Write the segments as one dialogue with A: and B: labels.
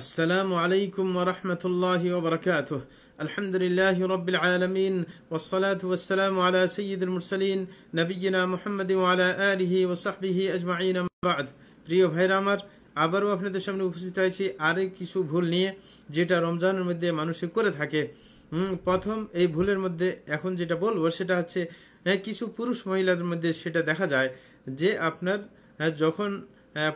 A: আসসালামু আলাইকুম ওরহমতুল্লাহ ওবরকাত আলহামদুলিল্লাহ রবিল আলমিন ওসলাত ওসালাম আলা সঈদুল মুরসলিন নবীনা মোহাম্মদ আলা আলহি ওসাহবিহি আজমাইন আহমাবাদ প্রিয় ভাইরা আমার আবারও আপনাদের সামনে উপস্থিত হয়েছি আরেক কিছু ভুল নিয়ে যেটা রমজানের মধ্যে মানুষে করে থাকে প্রথম এই ভুলের মধ্যে এখন যেটা বলবো সেটা হচ্ছে কিছু পুরুষ মহিলাদের মধ্যে সেটা দেখা যায় যে আপনার যখন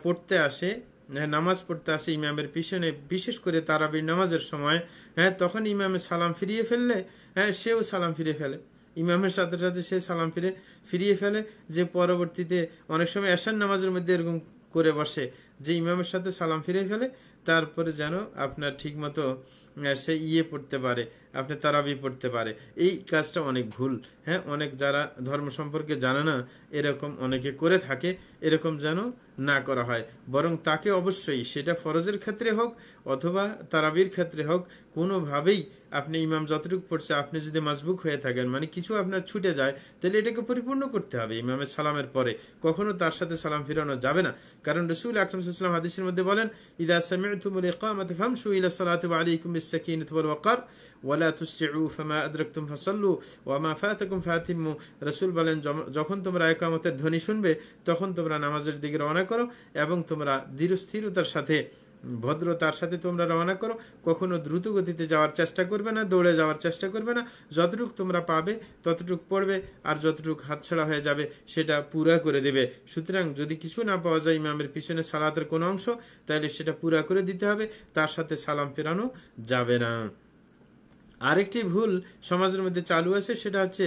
A: পড়তে আসে হ্যাঁ, নামাজ পড়তে আসে ইমামের পিছনে বিশেষ করে তারাবির নামাজের সময় হ্যাঁ তখন ইমামের সালাম ফিরিয়ে ফেললে হ্যাঁ সেও সালাম ফিরে ফেলে ইমামের সাথে সাথে সে সালাম ফিরে ফিরিয়ে ফেলে যে পরবর্তীতে অনেক সময় এশার নামাজের মধ্যে এরকম করে বসে যে ইমামের সাথে সালাম ফিরে ফেলে তারপরে যেন আপনার ঠিকমতো হ্যাঁ, সে ইয়ে পড়তে পারে আপনি তারাবি পড়তে পারে এই কাজটা অনেক ভুল হ্যাঁ অনেক যারা ধর্ম সম্পর্কে জানে না এরকম অনেকে করে থাকে এরকম যেন না করা হয় বরং তাকে অবশ্যই সেটা ফরজের ক্ষেত্রে হোক অথবা তারাবির ক্ষেত্রে হোক কোনোভাবেই আপনি ইমাম যতটুকু পড়ছে আপনি যদি মাজবুক হয়ে থাকেন মানে কিছু আপনার ছুটে যায় তাহলে এটাকে পরিপূর্ণ করতে হবে ইমামের সালামের পরে কখনো তার সাথে সালাম ফিরানো যাবে না কারণ রসুল আকরমসাল্লাম হাদিসের মধ্যে বলেন ইদা তুমুল ইকামাতে ফামশু ইলা সালাতু আলাইকুম বিসসাকিনাতি ওয়াল ওয়াকার ওয়ালা তুসরিউ ফামা আদরাকতুম ফাসাল্লু ওয়ামা ফাতাকুম বলেন যখন তোমরা একামতের ধ্বনি শুনবে তখন তোমরা নামাজের দিকে রওনা করো এবং তোমরা স্থিরতার সাথে ভদ্রতার সাথে তোমরা রওনা করো কখনো দ্রুত গতিতে যাওয়ার চেষ্টা করবে না দৌড়ে যাওয়ার চেষ্টা করবে না যতটুক তোমরা পাবে ততটুক পড়বে আর যতটুক হাতছাড়া হয়ে যাবে সেটা পুরা করে দেবে সুতরাং যদি কিছু না পাওয়া যায় ইমামের পিছনে সালাতের কোনো অংশ তাহলে সেটা পুরা করে দিতে হবে তার সাথে সালাম ফেরানো যাবে না আরেকটি ভুল সমাজের মধ্যে চালু আছে সেটা হচ্ছে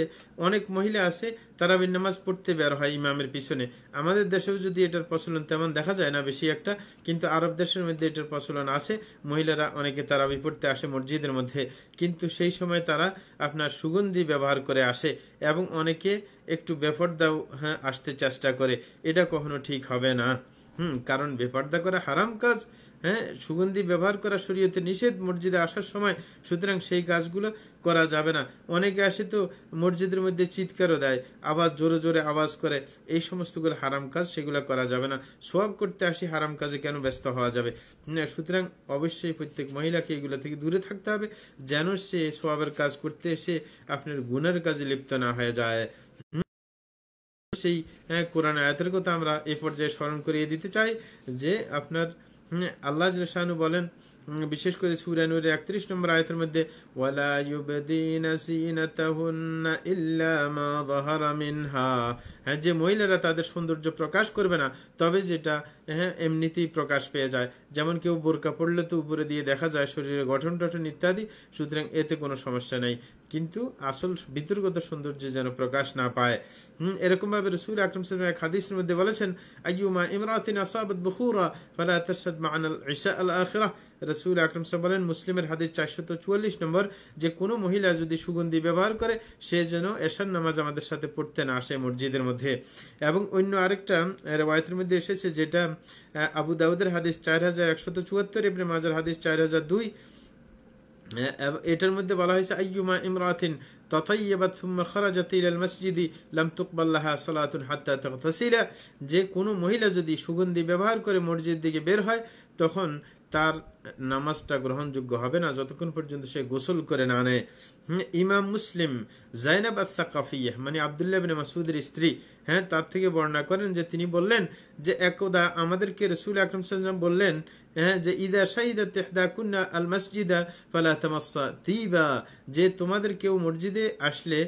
A: অনেক মহিলা আছে তারাবির নামাজ পড়তে বের হয় ইমামের পিছনে আমাদের দেশেও যদি এটার প্রচলন তেমন দেখা যায় না বেশি একটা কিন্তু আরব দেশের মধ্যে এটার প্রচলন আছে মহিলারা অনেকে তারাবি পড়তে আসে মসজিদের মধ্যে কিন্তু সেই সময় তারা আপনার সুগন্ধি ব্যবহার করে আসে এবং অনেকে একটু বেপর্দাও হ্যাঁ আসতে চেষ্টা করে এটা কখনো ঠিক হবে না হুম কারণ বেপর্দা করা হারাম কাজ হ্যাঁ সুগন্ধি ব্যবহার করা শরীয়তে নিষেধ মসজিদে আসার সময় সুতরাং সেই কাজগুলো করা যাবে না অনেকে আসে তো মসজিদের মধ্যে চিৎকারও দেয় আবার জোরে জোরে আওয়াজ করে এই সমস্তগুলো হারাম কাজ সেগুলো করা যাবে না সব করতে আসি হারাম কাজে কেন ব্যস্ত হওয়া যাবে সুতরাং অবশ্যই প্রত্যেক মহিলাকে এগুলো থেকে দূরে থাকতে হবে যেন সে সোয়াবের কাজ করতে এসে আপনার গুণের কাজে লিপ্ত না হয়ে যায় সেই হ্যাঁ, কোরআন আয়াতের কথা আমরা এ পর্যায়ে স্মরণ করিয়ে দিতে চাই যে আপনার আল্লাহ শাহানু বলেন বিশেষ করে সুরানুর একত্রিশ নম্বর আয়তের মধ্যে ওয়ালা ইউবদিনা সিনাতাহুন্না ইল্লা মা যাহারা মিনহা হ্যাঁ যে মহিলারা তাদের সৌন্দর্য প্রকাশ করবে না তবে যেটা হ্যাঁ এমনিতেই প্রকাশ পেয়ে যায় যেমন কেউ বোরকা পড়লে তো উপরে দিয়ে দেখা যায় শরীরের গঠন টঠন ইত্যাদি সুতরাং এতে কোনো সমস্যা নেই কিন্তু আসল বিদ্যুর্গত সৌন্দর্য যেন প্রকাশ না পায় এরকম এরকমভাবে রসুল আকরম এক হাদিসের মধ্যে বলেছেন আইয়ুমা ইমরাতিন আসাবত বখুরা ফালা তারশাদ আল রসুল আকরম সাহেব বলেন মুসলিমের হাদিস চুয়াল্লিশ নম্বর যে কোনো মহিলা যদি সুগন্ধি ব্যবহার করে সে যেন এশার নামাজ আমাদের সাথে পড়তে না আসে মসজিদের মধ্যে এবং অন্য আরেকটা রেওয়ায়তের মধ্যে এসেছে যেটা আবু দাউদের হাদিস চার হাজার একশত চুয়াত্তর ইবনে মাজার হাদিস চার হাজার দুই এটার মধ্যে বলা হয়েছে আইয়ুমা ইমরাতিন তথাইয়াবাত সুম্মা খরাজাত ইলাল মসজিদি লাম তুকবাল্লাহ সালাতুন হাত্তা তাগতাসিলা যে কোনো মহিলা যদি সুগন্ধি ব্যবহার করে মসজিদ দিকে বের হয় তখন তার নামাজটা গ্রহণযোগ্য হবে না যতক্ষণ পর্যন্ত সে গোসল করে না নেয় ইমাম মুসলিম জাইনাব আসাকাফিয়া মানে আবদুল্লাহ বিন মাসুদের স্ত্রী হ্যাঁ তার থেকে বর্ণনা করেন যে তিনি বললেন যে একদা আমাদেরকে রসুল আকরম সাল্লাম বললেন হ্যাঁ যে ইদা শাহিদা তেহদা কুন্না আল মসজিদা ফালা তামাসা তিবা যে তোমাদের কেউ মসজিদে আসলে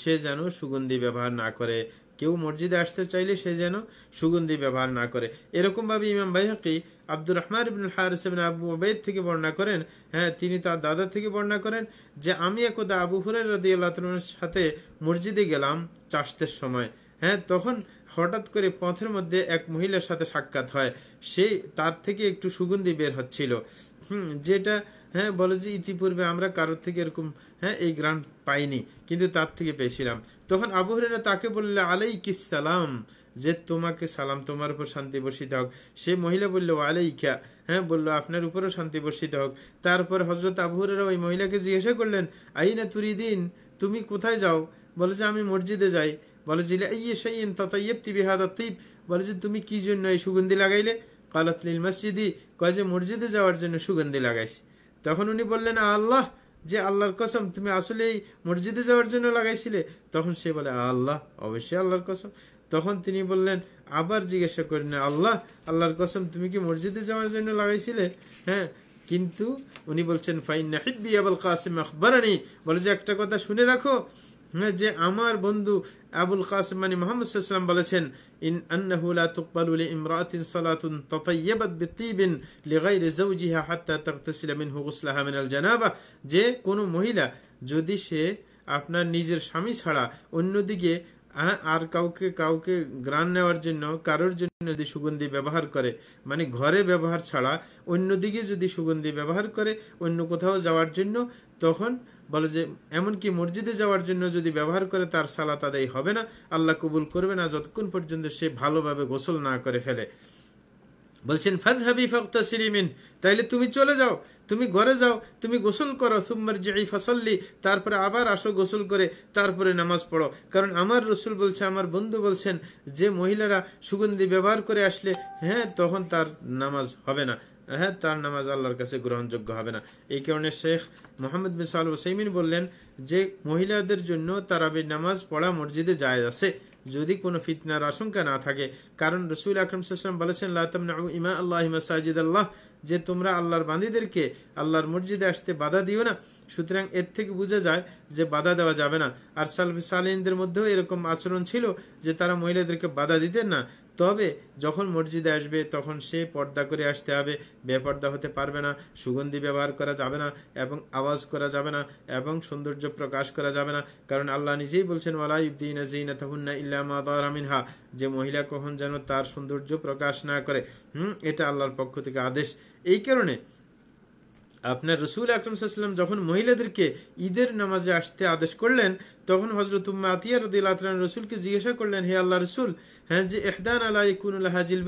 A: সে যেন সুগন্ধি ব্যবহার না করে কেউ মসজিদে আসতে চাইলে সে যেন সুগন্ধি ব্যবহার না করে এরকমভাবে ইমাম Bayhaqi Abdur Rahman ibnul Harith Abu Ubaid থেকে বর্ণনা করেন হ্যাঁ তিনি তার দাদা থেকে বর্ণনা করেন যে আমি একদা আবু হুরের রদি আল্লাহ সাথে মসজিদে গেলাম চাষতের সময় হ্যাঁ তখন হঠাৎ করে পথের মধ্যে এক মহিলার সাথে সাক্ষাৎ হয় সেই তার থেকে একটু সুগন্ধি বের হচ্ছিল হুম যেটা হ্যাঁ বলে যে ইতিপূর্বে আমরা কারোর থেকে এরকম হ্যাঁ এই গ্রাম পাইনি কিন্তু তার থেকে পেয়েছিলাম তখন আবু হরিরা তাকে বললে আলাইকিস সালাম যে তোমাকে সালাম তোমার উপর শান্তি বসিত হোক সে মহিলা বলল আলাইকা হ্যাঁ বলল আপনার উপরও শান্তি বসিত হোক তারপর হজরত আবুহরেরা ওই মহিলাকে জিজ্ঞাসা করলেন আইনা তুরি দিন তুমি কোথায় যাও বলে যে আমি মসজিদে যাই বলে যে ইয়ে সেই তাতাইয়েবতি বিহাদা তিপ বলে যে তুমি কি জন্য এই সুগন্ধি লাগাইলে কালাতলিল মসজিদি কয় যে মসজিদে যাওয়ার জন্য সুগন্ধি লাগাইছি তখন উনি বললেন আল্লাহ যে আল্লাহর কসম তুমি আসলে এই মসজিদে যাওয়ার জন্য লাগাইছিলে তখন সে বলে আল্লাহ অবশ্যই আল্লাহর কসম তখন তিনি বললেন আবার জিজ্ঞাসা করেন আল্লাহ আল্লাহর কসম তুমি কি মসজিদে যাওয়ার জন্য লাগাইছিলে হ্যাঁ কিন্তু উনি বলছেন ফাইন নাহিবি আবুল কাসিম আকবরানি বলে যে একটা কথা শুনে রাখো হ্যাঁ যে আমার বন্ধু আবুল কাসিম মানে মোহাম্মদ সাল্লাম বলেছেন ইন আন্নাহুলা তুকবাল উলি ইমরাতিন সালাতুন ততাইয়াবাত বিতিবিন লিগাই রেজাউজিহা হাত্তা তাকতাসিলা মিন হুগুসলাহা মিনাল জানাবা যে কোনো মহিলা যদি সে আপনার নিজের স্বামী ছাড়া অন্যদিকে আর কাউকে কাউকে গ্রান নেওয়ার জন্য কারোর জন্য যদি সুগন্ধি ব্যবহার করে মানে ঘরে ব্যবহার ছাড়া অন্যদিকে যদি সুগন্ধি ব্যবহার করে অন্য কোথাও যাওয়ার জন্য তখন বলে যে এমনকি মসজিদে যাওয়ার জন্য যদি ব্যবহার করে তার সালাত আদায় হবে না আল্লাহ কবুল করবে না যতক্ষণ পর্যন্ত সে ভালোভাবে গোসল না করে ফেলে বলছেন ফাদ হাবি ফক্তা সিরিমিন তাইলে তুমি চলে যাও তুমি ঘরে যাও তুমি গোসল করো সুম্মার জেই ফসল্লি তারপরে আবার আসো গোসল করে তারপরে নামাজ পড়ো কারণ আমার রসুল বলছে আমার বন্ধু বলছেন যে মহিলারা সুগন্ধি ব্যবহার করে আসলে হ্যাঁ তখন তার নামাজ হবে না হ্যাঁ তার নামাজ আল্লাহর কাছে গ্রহণযোগ্য হবে না এই কারণে শেখ মোহাম্মদ বিন সাল ওসাইমিন বললেন যে মহিলাদের জন্য তারাবির নামাজ পড়া মসজিদে যায় আছে যদি কোনো ফিতনার আশঙ্কা না থাকে কারণ রসুল আকরম সাল্লাম বলেছেন ইমা আল্লাহ সাজিদ আল্লাহ যে তোমরা আল্লাহর বান্দিদেরকে আল্লাহর মসজিদে আসতে বাধা দিও না সুতরাং এর থেকে বোঝা যায় যে বাধা দেওয়া যাবে না আর সালফি সালিনদের মধ্যেও এরকম আচরণ ছিল যে তারা মহিলাদেরকে বাধা দিতেন না তবে যখন মসজিদে আসবে তখন সে পর্দা করে আসতে হবে বেপর্দা হতে পারবে না সুগন্ধি ব্যবহার করা যাবে না এবং আওয়াজ করা যাবে না এবং সৌন্দর্য প্রকাশ করা যাবে না কারণ আল্লাহ নিজেই বলছেন ওয়ালা ইবদিন জিনা তাহুন্না হা যে মহিলা কখন যেন তার সৌন্দর্য প্রকাশ না করে হুম এটা আল্লাহর পক্ষ থেকে আদেশ এই কারণে আপনার রসুল আকরমসাল্লাম যখন মহিলাদেরকে ঈদের নামাজে আসতে আদেশ করলেন তখন হজরত উম্মা আতিয়া রদিল আতরান রসুলকে জিজ্ঞাসা করলেন হে আল্লাহ রসুল হ্যাঁ যে এহদান আলাহ কুনুল্লাহ হাজিল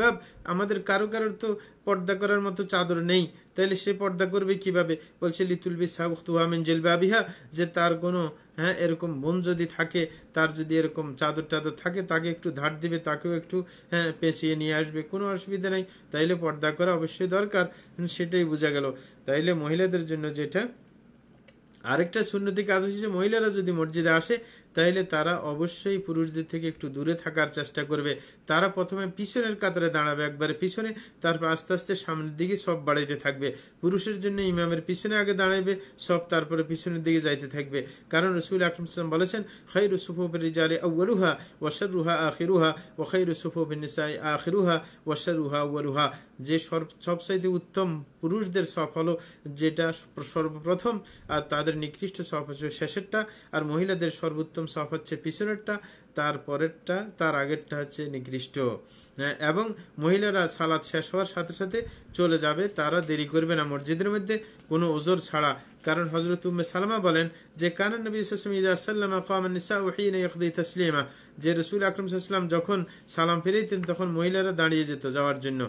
A: আমাদের কারো কারোর তো পর্দা করার মতো চাদর নেই তাহলে সে পর্দা করবে কিভাবে বলছে লিতুলবি সাবুহামিন জেলবাবিহা যে তার কোনো হ্যাঁ এরকম বোন যদি থাকে তার যদি এরকম চাদর টাদর থাকে তাকে একটু ধার দিবে তাকেও একটু হ্যাঁ পেঁচিয়ে নিয়ে আসবে কোনো অসুবিধা নেই তাইলে পর্দা করা অবশ্যই দরকার সেটাই বোঝা গেল তাইলে মহিলাদের জন্য যেটা আরেকটা সুন্নতি কাজ হচ্ছে যে মহিলারা যদি মসজিদে আসে তাইলে তারা অবশ্যই পুরুষদের থেকে একটু দূরে থাকার চেষ্টা করবে তারা প্রথমে পিছনের কাতারে দাঁড়াবে একবারে পিছনে তারপর আস্তে আস্তে সামনের দিকে সব বাড়াইতে থাকবে পুরুষের জন্য ইমামের পিছনে আগে দাঁড়াবে সব তারপরে পিছনের দিকে যাইতে থাকবে কারণ রসুল আকরম ইসলাম বলেছেন খাই রুসুফের রিজালে আউ্বলুহা ওয়াসার রুহা আখিরুহা ও খৈ রুসুফিন আখিরুহা ওয়াসার রুহা আউ্বলুহা যে সবচাইতে উত্তম পুরুষদের সফ হলো যেটা সর্বপ্রথম আর তাদের নিকৃষ্ট সফ হচ্ছে শেষেরটা আর মহিলাদের সর্বোত্তম সব হচ্ছে পিছনেরটা তার পরেরটা তার আগেরটা হচ্ছে নিকৃষ্ট হ্যাঁ, এবং মহিলারা সালাদ শেষ হওয়ার সাথে সাথে চলে যাবে তারা দেরি করবে না মসজিদের মধ্যে কোনো ওজোর ছাড়া কারণ হজরত উম্মে সালামা বলেন যে কানান নবী সাল্লামা কামানিসা ওহিন তসলিমা যে রসুল আকরম যখন সালাম ফিরেতেন তখন মহিলারা দাঁড়িয়ে যেত যাওয়ার জন্য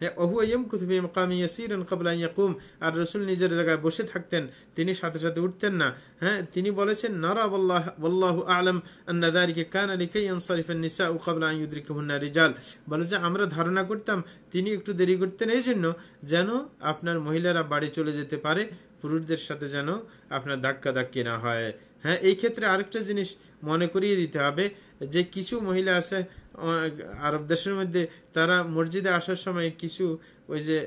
A: হ্যাঁ, ওহু ইয়মকুথবি মকামি ইয়াসিরান কাবলা ইয়াকুম আর রসুল নিজের জায়গায় বসে থাকতেন তিনি সাথে সাথে উঠতেন না হ্যাঁ তিনি বলেছেন নারা বল্লাহ বল্লাহু আলম আন্নাদারিকে কান আলিকে ইয়ানসারিফেন নিসা ও কাবলা ইউদ্রিকহুন্না রিজাল বলে যে আমরা ধারণা করতাম তিনি একটু দেরি করতেন এই জন্য যেন আপনার মহিলারা বাড়ি চলে যেতে পারে পুরুষদের সাথে যেন আপনার ধাক্কা ধাক্কি না হয় হ্যাঁ এই ক্ষেত্রে আরেকটা জিনিস মনে করিয়ে দিতে হবে যে কিছু মহিলা আছে আরব দেশের মধ্যে তারা মসজিদে আসার সময় কিছু ওই যে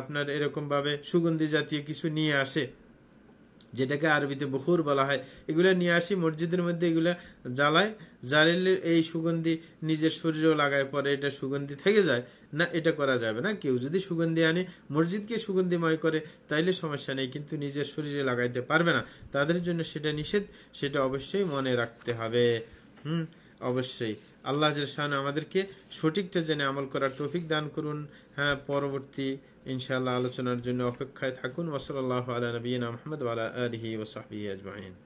A: আপনার এরকমভাবে সুগন্ধি জাতীয় কিছু নিয়ে আসে যেটাকে আরবিতে বহুর বলা হয় এগুলো নিয়ে আসি মসজিদের মধ্যে এগুলো জ্বালায় জ্বালালে এই সুগন্ধি নিজের শরীরেও লাগায় পরে এটা সুগন্ধি থেকে যায় না এটা করা যাবে না কেউ যদি সুগন্ধি আনে মসজিদকে সুগন্ধিময় করে তাইলে সমস্যা নেই কিন্তু নিজের শরীরে লাগাইতে পারবে না তাদের জন্য সেটা নিষেধ সেটা অবশ্যই মনে রাখতে হবে হুম অবশ্যই আল্লাহ শাহান আমাদেরকে সঠিকটা জেনে আমল করার তৌফিক দান করুন হ্যাঁ পরবর্তী ইনশাআল্লাহ আলোচনার জন্য অপেক্ষায় থাকুন ওসল আল্লাহ আলা নবীন আহমদ আলা আলহি ওসাহি আজমাইন